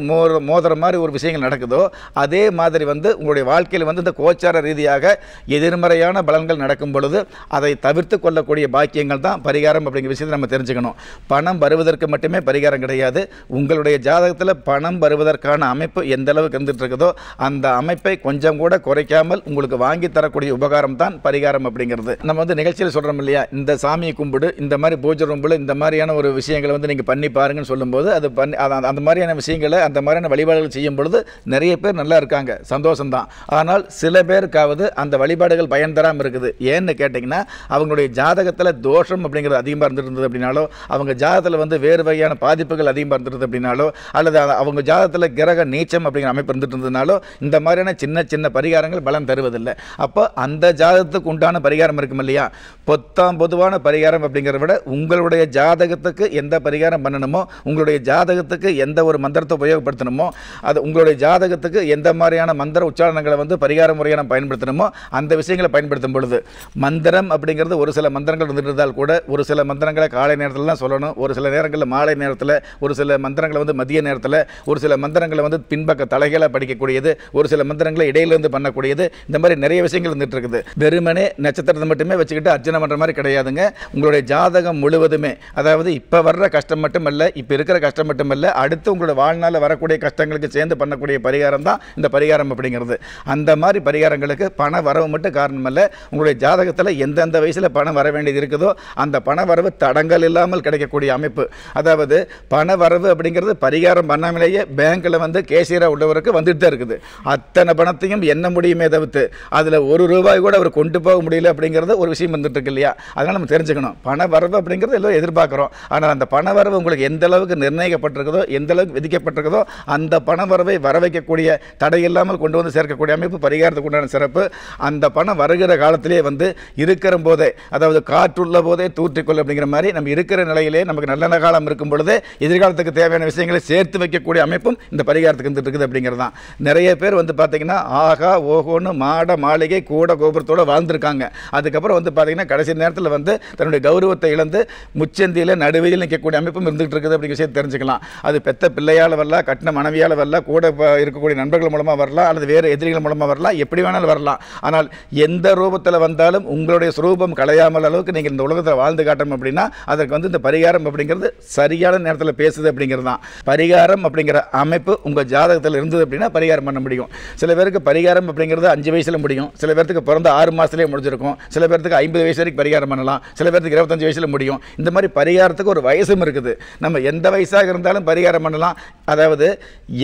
மோதுற மாதிரி ஒரு விஷயங்கள் நடக்குதோ அதே மாதிரி வந்து உங்களுடைய வாழ்க்கையில் வந்து இந்த கோச்சார ரீதியாக எதிர்மறையான பலன்கள் நடக்கும் பொழுது அதை தவிர்த்து கொள்ளக்கூடிய பாக்கியங்கள் தான் பரிகாரம் அப்படிங்கிற விஷயத்தை நம்ம தெரிஞ்சுக்கணும் பணம் வருவதற்கு மட்டுமே பரிகாரம் கிடையாது உங்களுடைய ஜாதகத்தில் பணம் வருவதற்கான அமைப்பு எந்த அளவுக்கு இருந்துட்டு இருக்குதோ அந்த அமைப்பை கொஞ்சம் கூட குறைக்காமல் உங்களுக்கு வாங்கி தரக்கூடிய உபகாரம் தான் பரிகாரம் அப்படிங்கிறது நம்ம வந்து நிகழ்ச்சியில் சொல்கிறோம் இல்லையா இந்த சாமியை கும்பிடு இந்த மாதிரி பூஜை ரூம்பில் இந்த மாதிரியான ஒரு விஷயங்களை வந்து நீங்கள் பண்ணி பாருங்கன்னு சொல்லும்போது அது பண்ணி அந்த மாதிரியான விஷயங்களை அந்த மாதிரியான வழிபாடுகள் செய்யும் பொழுது நிறைய பேர் நல்லா இருக்காங்க சந்தோஷம்தான் ஆனால் சில பேருக்காவது அந்த வழிபாடுகள் பயன் தராமல் இருக்குது ஏன்னு கேட்டிங்கன்னா அவங்களுடைய ஜாதகத்தில் தோஷம் அப்படிங்கிறது அதிகமாக இருந்தது அப்படின்னாலோ அவங்க ஜாதகத்தில் வந்து வேறு வகையான பாதிப்புகள் அதிகமாக இருந்துருது அப்படின்னாலோ அல்லது அவங்க ஜாதகத்தில் கிரக நீச்சம் அப்படிங்கிற அமைப்பு இருந்துட்டு இருந்ததுனாலோ இந்த மாதிரியான சின்ன சின்ன பரிகாரங்கள் பலன் தருவதில்லை அப்போ அந்த ஜாதகத்துக்கு உண்டான பரிகாரம் இருக்கும் இல்லையா பொத்தாம் பொதுவான பரிகாரம் அப்படிங்கிறத விட உங்களுடைய ஜாதகத்துக்கு எந்த பரிகாரம் பண்ணணுமோ உங்களுடைய ஜாதகத்துக்கு எந்த ஒரு மந்திரத்தை உபயோகப்படுத்தணுமோ அது உங்களுடைய ஜாதகத்துக்கு எந்த மாதிரியான மந்திர உச்சாரணங்களை வந்து பரிகார முறையை நம்ம பயன்படுத்தணுமோ அந்த விஷயங்களை பயன்படுத்தும் பொழுது மந்திரம் அப்படிங்கிறது ஒரு சில மந்திரங்கள் வந்துட்டு கூட ஒரு சில மந்திரங்களை காலை நேரத்தில் தான் சொல்லணும் ஒரு சில நேரங்களில் மாலை நேரத்தில் ஒரு சில மந்திரங்களை வந்து மதிய நேரத்தில் ஒரு சில மந்திரங்களை வந்து பின்பக்க தலைகளை படிக்கக்கூடியது ஒரு சில மந்திரங்களை இடையிலிருந்து பண்ணக்கூடியது இந்த மாதிரி நிறைய விஷயங்கள் வந்துட்டு இருக்குது வெறுமனே நட்சத்திரத்தை மட்டுமே வச்சுக்கிட்டு அர்ச்சனை கல்யாணம் பண்ணுற மாதிரி கிடையாதுங்க உங்களுடைய ஜாதகம் முழுவதுமே அதாவது இப்போ வர்ற கஷ்டம் மட்டும் இல்லை இப்போ இருக்கிற கஷ்டம் மட்டும் இல்லை அடுத்து உங்களோட வாழ்நாளில் வரக்கூடிய கஷ்டங்களுக்கு சேர்ந்து பண்ணக்கூடிய பரிகாரம் தான் இந்த பரிகாரம் அப்படிங்கிறது அந்த மாதிரி பரிகாரங்களுக்கு பண வரவு மட்டும் காரணமல்ல உங்களுடைய ஜாதகத்தில் எந்தெந்த வயசில் பணம் வர வேண்டியது இருக்குதோ அந்த பண வரவு தடங்கள் இல்லாமல் கிடைக்கக்கூடிய அமைப்பு அதாவது பண வரவு அப்படிங்கிறது பரிகாரம் பண்ணாமலேயே பேங்க்கில் வந்து கேசியராக உள்ளவருக்கு வந்துட்டு தான் இருக்குது அத்தனை பணத்தையும் என்ன முடியுமே தவிர்த்து அதில் ஒரு ரூபாய் கூட அவர் கொண்டு போக முடியல அப்படிங்கிறது ஒரு விஷயம் வந்துட்டு இருக்கு இல்லையா அதனால் நம்ம தெரிஞ்சுக்கணும் பண வரவு அப்படிங்கிறது எல்லோரும் எதிர்பார்க்குறோம் ஆனால் அந்த பண வரவு உங்களுக்கு எந்த அளவுக்கு நிர்ணயிக்கப்பட்டிருக்குதோ எந்த அளவுக்கு விதிக்கப்பட்டிருக்குதோ அந்த பண வரவை வர வைக்கக்கூடிய தடை இல்லாமல் கொண்டு வந்து சேர்க்கக்கூடிய அமைப்பு பரிகாரத்துக்கு உண்டான சிறப்பு அந்த பணம் வருகிற காலத்திலே வந்து இருக்கிற போதே அதாவது காற்றுள்ள போதே தூற்றிக்கொள் அப்படிங்கிற மாதிரி நம்ம இருக்கிற நிலையிலே நமக்கு நல்ல காலம் இருக்கும் பொழுது எதிர்காலத்துக்கு தேவையான விஷயங்களை சேர்த்து வைக்கக்கூடிய அமைப்பும் இந்த பரிகாரத்துக்கு வந்துட்டு இருக்குது அப்படிங்கிறது தான் நிறைய பேர் வந்து பார்த்தீங்கன்னா ஆகா ஓஹோன்னு மாட மாளிகை கூட கோபுரத்தோடு வாழ்ந்துருக்காங்க அதுக்கப்புறம் வந்து பார்த்தீங்கன்னா கடைசி நேரத்தில் வந்து தன்னுடைய கௌரவத்தை இழந்து முச்சந்தியில் நடுவையில் நிற்கக்கூடிய அமைப்பும் இருந்துகிட்டு இருக்குது அப்படிங்கிற விஷயம் தெரிஞ்சுக்கலாம் அது பெத்த பிள்ளையால் வரலாம் கட்டின மனைவியால் வரலாம் கூட இருக்கக்கூடிய நண்பர்கள் மூலமாக வரலாம் அல்லது வேறு எதிரிகள் மூலமாக வரலாம் எப்படி வேணாலும் வரலாம் ஆனால் எந்த ரூபத்தில் வந்தாலும் உங்களுடைய சுரூபம் கலையாமல் அளவுக்கு நீங்கள் இந்த உலகத்தில் வாழ்ந்து காட்டணும் அப்படின்னா அதற்கு வந்து இந்த பரிகாரம் அப்படிங்கிறது சரியான நேரத்தில் பேசுது அப்படிங்கிறது தான் பரிகாரம் அப்படிங்கிற அமைப்பு உங்கள் ஜாதகத்தில் இருந்தது அப்படின்னா பரிகாரம் பண்ண முடியும் சில பேருக்கு பரிகாரம் அப்படிங்கிறது அஞ்சு வயசில் முடியும் சில பேருக்கு பிறந்த ஆறு மாதத்துலேயே முடிஞ்சிருக்கும் சில பேருக்கு ஐம்பது வயசு வரைக்கும் பரிகாரம் பண்ணலாம் சில பேருக்கு இருபத்தஞ்சு வயசில் முடியும் இந்த மாதிரி பரிகாரத்துக்கு ஒரு வயசும் இருக்குது நம்ம எந்த வயசாக இருந்தாலும் பரிகாரம் பண்ணலாம் அதாவது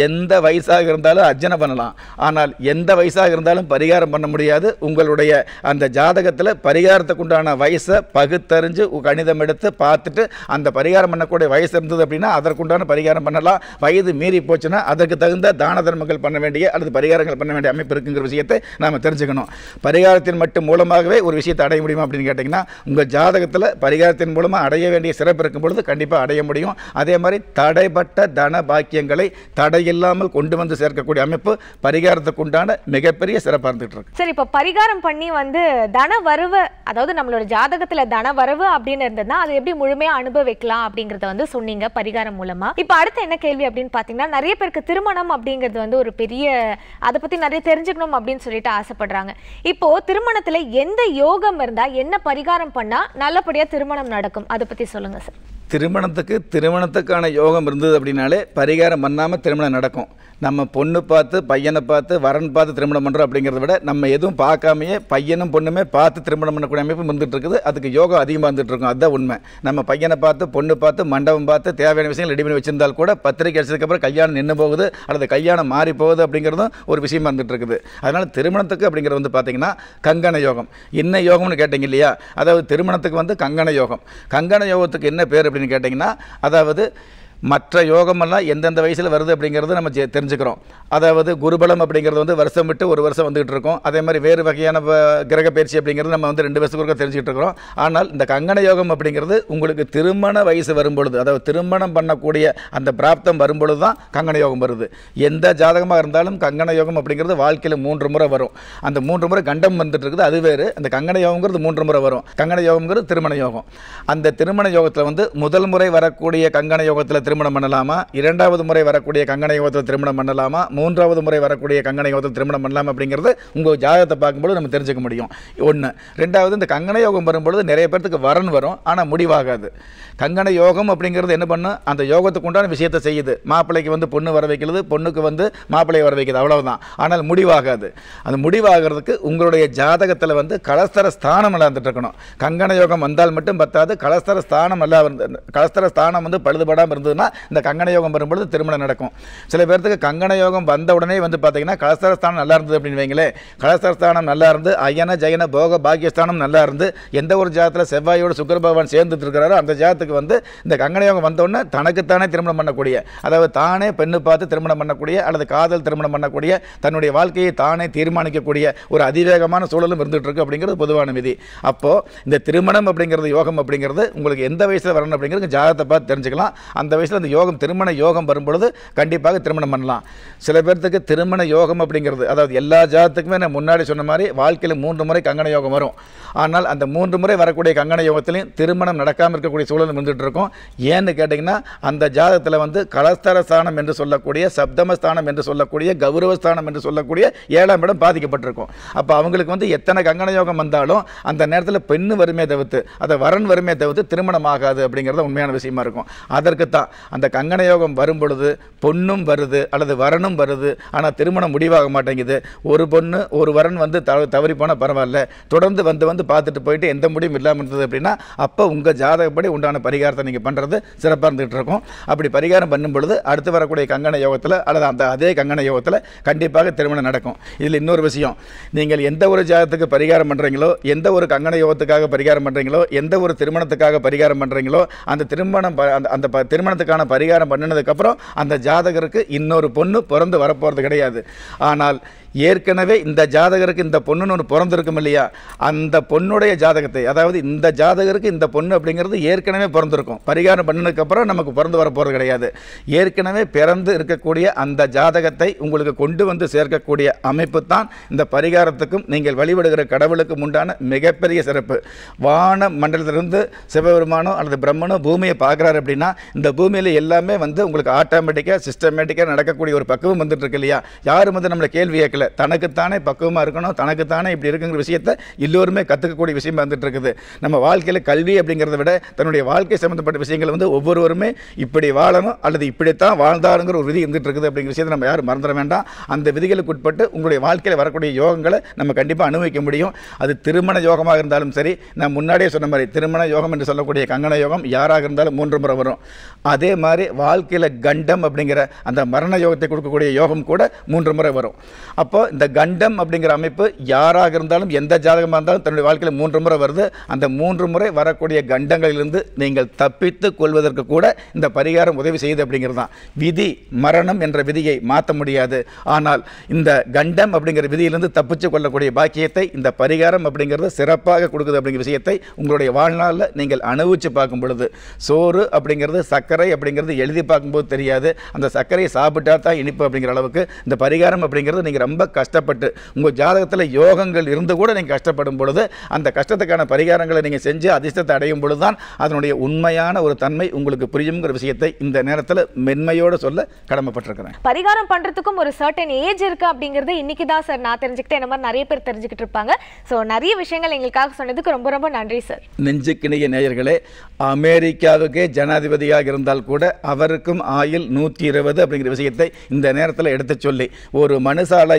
எந்த வயசாக இருந்தாலும் அர்ஜனை பண்ணலாம் ஆனால் எந்த வயசாக இருந்தாலும் பரிகாரம் பண்ண முடியாது உங்களுடைய அந்த ஜாதகத்தில் பரிகாரத்துக்கு உண்டான வயசை பகுத்தறிஞ்சு கணிதம் எடுத்து பார்த்துட்டு அந்த பரிகாரம் பண்ணக்கூடிய வயசு இருந்தது அப்படின்னா அதற்குண்டான பரிகாரம் பண்ணலாம் வயது மீறி போச்சுன்னா அதற்கு தகுந்த தான தர்மங்கள் பண்ண வேண்டிய அல்லது பரிகாரங்கள் பண்ண வேண்டிய அமைப்பு இருக்குங்கிற விஷயத்தை நாம் தெரிஞ்சுக்கணும் பரிகாரத்தின் மட்டும் மூலமாகவே ஒரு விஷயத்தை அடைய முடியுமா அப்படிங்கிற கேட்டிங்கன்னா உங்கள் ஜாதகத்தில் பரிகாரத்தின் மூலமாக அடைய வேண்டிய சிறப்பு இருக்கும் பொழுது கண்டிப்பாக அடைய முடியும் அதே மாதிரி தடைப்பட்ட தன பாக்கியங்களை தடையில்லாமல் கொண்டு வந்து சேர்க்கக்கூடிய அமைப்பு பரிகாரத்துக்கு உண்டான மிகப்பெரிய சிறப்பாக இருந்துகிட்டு இருக்கு சரி இப்போ பரிகாரம் பண்ணி வந்து தன வரவு அதாவது நம்மளோட ஜாதகத்தில் தன வரவு அப்படின்னு அது எப்படி முழுமையாக அனுபவிக்கலாம் அப்படிங்கிறத வந்து சொன்னீங்க பரிகாரம் மூலமாக இப்போ அடுத்து என்ன கேள்வி அப்படின்னு பார்த்தீங்கன்னா நிறைய பேருக்கு திருமணம் அப்படிங்கிறது வந்து ஒரு பெரிய அதை பற்றி நிறைய தெரிஞ்சுக்கணும் அப்படின்னு சொல்லிட்டு ஆசைப்படுறாங்க இப்போ திருமணத்தில் எந்த யோகம் இருந்தால் என்ன என்ன பரிகாரம் பண்ணால் நல்லபடியாக திருமணம் நடக்கும் அதை பற்றி சொல்லுங்கள் சார் திருமணத்துக்கு திருமணத்துக்கான யோகம் இருந்தது அப்படின்னாலே பரிகாரம் பண்ணாமல் திருமணம் நடக்கும் நம்ம பொண்ணு பார்த்து பையனை பார்த்து வரன் பார்த்து திருமணம் பண்ணுறோம் அப்படிங்கிறத விட நம்ம எதுவும் பார்க்காமையே பையனும் பொண்ணுமே பார்த்து திருமணம் பண்ணக்கூடிய அமைப்பு வந்துட்டு இருக்குது அதுக்கு யோகா அதிகமாக வந்துட்டு இருக்கும் அதுதான் உண்மை நம்ம பையனை பார்த்து பொண்ணு பார்த்து மண்டபம் பார்த்து தேவையான விஷயங்கள் ரெடி பண்ணி வச்சிருந்தால் கூட பத்திரிக்கை அடிச்சதுக்கப்புறம் கல்யாணம் நின்று போகுது அல்லது கல்யாணம் மாறி போகுது அப்படிங்கிறதும் ஒரு விஷயமா வந்துட்டு இருக்குது அதனால் திருமணத்துக்கு அப்படிங்கிறது வந்து பார்த்திங்கன்னா கங்கண யோகம் என்ன யோகம்னு கேட்டிங்க இல்லையா அதாவது திருமணத்துக்கு வந்து கங்கண யோகம் கங்கண யோகத்துக்கு என்ன பேர் அப்படின்னு கேட்டிங்கன்னா அதாவது மற்ற யோகமெல்லாம் எந்தெந்த வயசில் வருது அப்படிங்கிறது நம்ம தெரிஞ்சுக்கிறோம் அதாவது குருபலம் அப்படிங்கிறது வந்து வருஷம் விட்டு ஒரு வருஷம் வந்துகிட்டு இருக்கும் அதே மாதிரி வேறு வகையான கிரக பயிற்சி அப்படிங்கிறது நம்ம வந்து ரெண்டு வருஷத்துக்கு தெரிஞ்சுக்கிட்டு இருக்கிறோம் ஆனால் இந்த கங்கண யோகம் அப்படிங்கிறது உங்களுக்கு திருமண வயசு வரும்பொழுது அதாவது திருமணம் பண்ணக்கூடிய அந்த பிராப்தம் வரும்பொழுது தான் கங்கண யோகம் வருது எந்த ஜாதகமாக இருந்தாலும் கங்கண யோகம் அப்படிங்கிறது வாழ்க்கையில் மூன்று முறை வரும் அந்த மூன்று முறை கண்டம் வந்துட்டு இருக்குது அது வேறு அந்த கங்கண யோகங்கிறது மூன்று முறை வரும் கங்கண யோகங்கிறது திருமண யோகம் அந்த திருமண யோகத்தில் வந்து முதல் முறை வரக்கூடிய கங்கண யோகத்தில் திருமணம் பண்ணலாமா இரண்டாவது முறை வரக்கூடிய கங்கனை யோகத்தில் திருமணம் பண்ணலாமா மூன்றாவது முறை வரக்கூடிய கங்கனை யோகத்தில் திருமணம் பண்ணலாமா அப்படிங்கிறது உங்கள் ஜாதகத்தை பார்க்கும்போது நம்ம தெரிஞ்சுக்க முடியும் ஒன்று ரெண்டாவது இந்த கங்கண யோகம் வரும்பொழுது நிறைய பேர்த்துக்கு வரன் வரும் ஆனால் முடிவாகாது கங்கண யோகம் அப்படிங்கிறது என்ன பண்ணும் அந்த யோகத்துக்கு உண்டான விஷயத்தை செய்யுது மாப்பிள்ளைக்கு வந்து பொண்ணு வர வைக்கிறது பொண்ணுக்கு வந்து மாப்பிள்ளையை வர வைக்கிறது அவ்வளவுதான் ஆனால் முடிவாகாது அந்த முடிவாகிறதுக்கு உங்களுடைய ஜாதகத்தில் வந்து கலஸ்தர ஸ்தானம் இல்லாந்துட்டு இருக்கணும் கங்கண யோகம் வந்தால் மட்டும் பத்தாது கலஸ்தர ஸ்தானம் எல்லாம் கலஸ்தர ஸ்தானம் வந்து பழுதுபடாமல் இருந்தது மட்டும்தான் இந்த கங்கண யோகம் வரும்பொழுது திருமணம் நடக்கும் சில பேர்த்துக்கு கங்கண யோகம் வந்த உடனே வந்து பார்த்தீங்கன்னா கலசரஸ்தானம் நல்லா இருந்தது அப்படின்னு வைங்களே கலசரஸ்தானம் நல்லா இருந்து அயன ஜயன போக பாக்கியஸ்தானம் நல்லா இருந்து எந்த ஒரு ஜாதத்தில் செவ்வாயோடு சுக்கர பகவான் சேர்ந்துட்டு இருக்கிறாரோ அந்த ஜாதத்துக்கு வந்து இந்த கங்கண யோகம் வந்தோடனே தனக்குத்தானே திருமணம் பண்ணக்கூடிய அதாவது தானே பெண்ணு பார்த்து திருமணம் பண்ணக்கூடிய அல்லது காதல் திருமணம் பண்ணக்கூடிய தன்னுடைய வாழ்க்கையை தானே தீர்மானிக்கக்கூடிய ஒரு அதிவேகமான சூழலும் இருந்துகிட்டு இருக்கு அப்படிங்கிறது பொதுவான விதி அப்போது இந்த திருமணம் அப்படிங்கிறது யோகம் அப்படிங்கிறது உங்களுக்கு எந்த வயசில் வரணும் அப்படிங்கிறது ஜாதத்தை பார்த்து தெரிஞ்சுக்கலாம் அந்த வயசு வயசில் அந்த யோகம் திருமண யோகம் வரும்பொழுது கண்டிப்பாக திருமணம் பண்ணலாம் சில பேர்த்துக்கு திருமண யோகம் அப்படிங்கிறது அதாவது எல்லா ஜாதத்துக்குமே நான் முன்னாடி சொன்ன மாதிரி வாழ்க்கையில் மூன்று முறை கங்கண யோகம் வரும் ஆனால் அந்த மூன்று முறை வரக்கூடிய கங்கண யோகத்திலையும் திருமணம் நடக்காமல் இருக்கக்கூடிய சூழல் இருந்துகிட்டு இருக்கும் ஏன்னு கேட்டிங்கன்னா அந்த ஜாதகத்தில் வந்து கலஸ்தர ஸ்தானம் என்று சொல்லக்கூடிய சப்தமஸ்தானம் என்று சொல்லக்கூடிய கௌரவஸ்தானம் என்று சொல்லக்கூடிய ஏழாம் இடம் பாதிக்கப்பட்டிருக்கும் அப்போ அவங்களுக்கு வந்து எத்தனை கங்கண யோகம் வந்தாலும் அந்த நேரத்தில் பெண்ணு வறுமையை தவிர்த்து அதை வரன் வறுமையை தவிர்த்து திருமணம் ஆகாது அப்படிங்கிறத உண்மையான விஷயமா இருக்கும் அதற்கு தான் அந்த கங்கண யோகம் வரும் பொழுது பொண்ணும் வருது அல்லது வரனும் வருது ஆனால் திருமணம் முடிவாக மாட்டேங்குது ஒரு பொண்ணு ஒரு வரன் வந்து த தவறி போனால் பரவாயில்ல தொடர்ந்து வந்து வந்து பார்த்துட்டு போயிட்டு எந்த முடியும் இல்லாமல் இருந்தது அப்படின்னா அப்போ உங்கள் ஜாதகப்படி உண்டான பரிகாரத்தை நீங்கள் பண்ணுறது சிறப்பாக இருந்துகிட்டு இருக்கும் அப்படி பரிகாரம் பண்ணும் பொழுது அடுத்து வரக்கூடிய கங்கண யோகத்தில் அல்லது அந்த அதே கங்கண யோகத்தில் கண்டிப்பாக திருமணம் நடக்கும் இதில் இன்னொரு விஷயம் நீங்கள் எந்த ஒரு ஜாதகத்துக்கு பரிகாரம் பண்ணுறீங்களோ எந்த ஒரு கங்கண யோகத்துக்காக பரிகாரம் பண்ணுறீங்களோ எந்த ஒரு திருமணத்துக்காக பரிகாரம் பண்ணுறீங்களோ அந்த திருமணம் அந்த திருமணத்துக்கு ஜாதகத்துக்கான பரிகாரம் பண்ணினதுக்கப்புறம் அந்த ஜாதகருக்கு இன்னொரு பொண்ணு பிறந்து வரப்போகிறது கிடையாது ஆனால் ஏற்கனவே இந்த ஜாதகருக்கு இந்த பொண்ணுன்னு ஒன்று பிறந்திருக்கும் இல்லையா அந்த பொண்ணுடைய ஜாதகத்தை அதாவது இந்த ஜாதகருக்கு இந்த பொண்ணு அப்படிங்கிறது ஏற்கனவே பிறந்திருக்கும் பரிகாரம் பண்ணினதுக்கப்புறம் நமக்கு பிறந்து வர போகிறது கிடையாது ஏற்கனவே பிறந்து இருக்கக்கூடிய அந்த ஜாதகத்தை உங்களுக்கு கொண்டு வந்து சேர்க்கக்கூடிய அமைப்பு தான் இந்த பரிகாரத்துக்கும் நீங்கள் வழிபடுகிற கடவுளுக்கும் உண்டான மிகப்பெரிய சிறப்பு வான மண்டலத்திலிருந்து சிவபெருமானோ அல்லது பிரம்மனோ பூமியை பார்க்குறாரு அப்படின்னா இந்த பூமியில் எல்லாமே வந்து உங்களுக்கு ஆட்டோமேட்டிக்காக சிஸ்டமேட்டிக்காக நடக்கக்கூடிய ஒரு பக்குவம் வந்துட்டு இருக்கு இல்லையா யாரும் வந்து நம்மளை கேள்வி கேட்கல இல்லை தனக்குத்தானே பக்குவமாக இருக்கணும் தனக்குத்தானே இப்படி இருக்குங்கிற விஷயத்த எல்லோருமே கற்றுக்கக்கூடிய விஷயமா இருந்துட்டு இருக்குது நம்ம வாழ்க்கையில் கல்வி அப்படிங்கிறத விட தன்னுடைய வாழ்க்கை சம்மந்தப்பட்ட விஷயங்கள் வந்து ஒவ்வொருவருமே இப்படி வாழணும் அல்லது இப்படித்தான் வாழ்ந்தாருங்கிற ஒரு விதி இருந்துட்டு இருக்குது அப்படிங்கிற விஷயத்தை நம்ம யாரும் மறந்துட வேண்டாம் அந்த விதிகளுக்கு உட்பட்டு உங்களுடைய வாழ்க்கையில் வரக்கூடிய யோகங்களை நம்ம கண்டிப்பாக அனுபவிக்க முடியும் அது திருமண யோகமாக இருந்தாலும் சரி நான் முன்னாடியே சொன்ன மாதிரி திருமண யோகம் என்று சொல்லக்கூடிய கங்கண யோகம் யாராக இருந்தாலும் மூன்று முறை வரும் அதே மாதிரி வாழ்க்கையில் கண்டம் அப்படிங்கிற அந்த மரண யோகத்தை கொடுக்கக்கூடிய யோகம் கூட மூன்று முறை வரும் அப்போ அப்போ இந்த கண்டம் அப்படிங்கிற அமைப்பு யாராக இருந்தாலும் எந்த ஜாதகமாக இருந்தாலும் தன்னுடைய வாழ்க்கையில் மூன்று முறை வருது அந்த மூன்று முறை வரக்கூடிய கண்டங்களிலிருந்து நீங்கள் தப்பித்து கொள்வதற்கு கூட இந்த பரிகாரம் உதவி செய்யுது அப்படிங்கிறது தான் விதி மரணம் என்ற விதியை மாற்ற முடியாது ஆனால் இந்த கண்டம் அப்படிங்கிற விதியிலிருந்து தப்பித்து கொள்ளக்கூடிய பாக்கியத்தை இந்த பரிகாரம் அப்படிங்கிறது சிறப்பாக கொடுக்குது அப்படிங்கிற விஷயத்தை உங்களுடைய வாழ்நாளில் நீங்கள் அனுபவித்து பார்க்கும் பொழுது சோறு அப்படிங்கிறது சர்க்கரை அப்படிங்கிறது எழுதி பார்க்கும்போது தெரியாது அந்த சர்க்கரையை சாப்பிட்டா தான் இனிப்பு அப்படிங்கிற அளவுக்கு இந்த பரிகாரம் அப்படிங்கிறது நீங்கள் ரொம்ப ரொம்ப கஷ்டப்பட்டு உங்கள் ஜாதகத்தில் யோகங்கள் இருந்து கூட நீங்கள் கஷ்டப்படும் பொழுது அந்த கஷ்டத்துக்கான பரிகாரங்களை நீங்கள் செஞ்சு அதிர்ஷ்டத்தை அடையும் பொழுது தான் அதனுடைய உண்மையான ஒரு தன்மை உங்களுக்கு புரியுங்கிற விஷயத்தை இந்த நேரத்தில் மென்மையோடு சொல்ல கடமைப்பட்டிருக்கிறேன் பரிகாரம் பண்ணுறதுக்கும் ஒரு சர்டன் ஏஜ் இருக்குது அப்படிங்கிறது இன்றைக்கி தான் சார் நான் தெரிஞ்சுக்கிட்டேன் இந்த மாதிரி நிறைய பேர் தெரிஞ்சுக்கிட்டு இருப்பாங்க ஸோ நிறைய விஷயங்கள் எங்களுக்காக சொன்னதுக்கு ரொம்ப ரொம்ப நன்றி சார் நெஞ்சுக்கிணைய நேயர்களே அமெரிக்காவுக்கே ஜனாதிபதியாக இருந்தால் கூட அவருக்கும் ஆயில் நூற்றி இருபது அப்படிங்கிற விஷயத்தை இந்த நேரத்தில் எடுத்து சொல்லி ஒரு மனுசாலை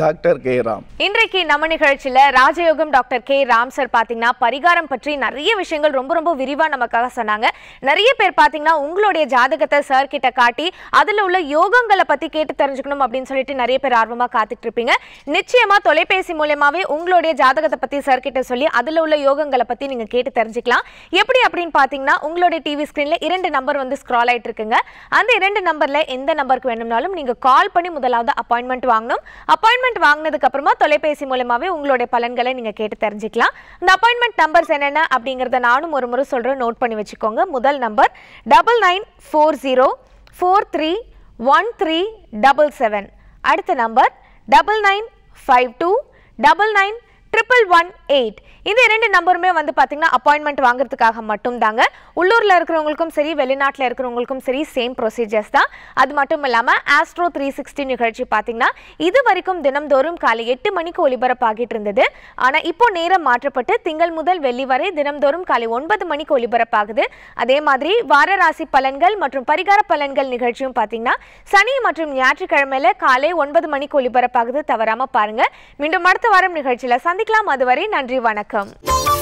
டாக்டர் கே ராம் இன்றைக்கு நம்ம நிகழ்ச்சியில ராஜயோகம் டாக்டர் கே ராம் சார் பாத்தீங்கன்னா பரிகாரம் பற்றி நிறைய விஷயங்கள் ரொம்ப ரொம்ப விரிவா நமக்காக சொன்னாங்க நிறைய பேர் பாத்தீங்கன்னா உங்களுடைய ஜாதகத்தை சார் கிட்ட காட்டி அதுல உள்ள யோகங்களை பத்தி கேட்டு தெரிஞ்சுக்கணும் அப்படின்னு சொல்லிட்டு நிறைய பேர் ஆர்வமா காத்துட்டு இருப்பீங்க நிச்சயமா தொலைபேசி மூலயமாவே உங்களுடைய ஜாதகத்தை பத்தி சார் கிட்ட சொல்லி அதுல உள்ள யோகங்களை பத்தி நீங்க கேட்டு தெரிஞ்சுக்கலாம் எப்படி அப்படின்னு பாத்தீங்கன்னா உங்களுடைய டிவி ஸ்கிரீன்ல இரண்டு நம்பர் வந்து ஸ்க்ரால் ஆயிட்டு இருக்குங்க அந்த இரண்டு நம்பர்ல எந்த நம்பருக்கு வேணும்னாலும் நீங்க கால் பண்ணி முதலாவது அப்பாயின்மெண்ட் வாங்கணும் அப்பாயின்மெண்ட் அப்பாயின்மெண்ட் வாங்கினதுக்கு அப்புறமா தொலைபேசி மூலமாவே உங்களுடைய பலன்களை நீங்க கேட்டு தெரிஞ்சுக்கலாம் இந்த அப்பாயின்மெண்ட் நம்பர்ஸ் என்னென்ன அப்படிங்கறத நானும் ஒரு முறை சொல்றேன் நோட் பண்ணி வச்சுக்கோங்க முதல் number double nine four zero four three one three double seven அடுத்த number double nine five two double nine triple one eight இந்த இரண்டு நம்பருமே வந்து பார்த்தீங்கன்னா அப்பாயின்மெண்ட் வாங்குறதுக்காக மட்டும்தாங்க தாங்க உள்ளூரில் இருக்கிறவங்களுக்கும் சரி வெளிநாட்டில் இருக்கிறவங்களுக்கும் சரி சேம் ப்ரொசீஜர்ஸ் தான் அது மட்டும் இல்லாமல் ஆஸ்ட்ரோ த்ரீ சிக்ஸ்டி நிகழ்ச்சி பார்த்தீங்கன்னா இது வரைக்கும் தினம்தோறும் காலை எட்டு மணிக்கு ஒலிபரப்பாகிட்டு இருந்தது ஆனால் இப்போ நேரம் மாற்றப்பட்டு திங்கள் முதல் வெள்ளி வரை தினம்தோறும் காலை ஒன்பது மணிக்கு ஒலிபரப்பாகுது அதே மாதிரி வார ராசி பலன்கள் மற்றும் பரிகார பலன்கள் நிகழ்ச்சியும் பார்த்தீங்கன்னா சனி மற்றும் ஞாயிற்றுக்கிழமையில காலை ஒன்பது மணிக்கு ஒலிபரப்பாகுது தவறாமல் பாருங்கள் மீண்டும் அடுத்த வாரம் நிகழ்ச்சியில் சந்தி சந்திக்கலாம் அதுவரை நன்றி வணக்கம்